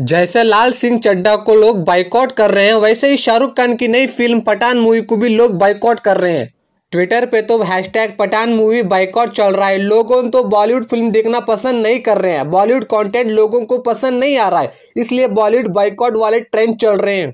जैसे लाल सिंह चड्डा को लोग बाइकआउट कर रहे हैं वैसे ही शाहरुख खान की नई फिल्म पठान मूवी को भी लोग बाइकआउट कर रहे हैं ट्विटर पे तो हैशटैग पठान मूवी बाइकआउट चल रहा है लोगों तो बॉलीवुड फिल्म देखना पसंद नहीं कर रहे हैं बॉलीवुड कंटेंट लोगों को पसंद नहीं आ रहा है इसलिए बॉलीवुड बाइकआउट वाले ट्रेंड चल रहे हैं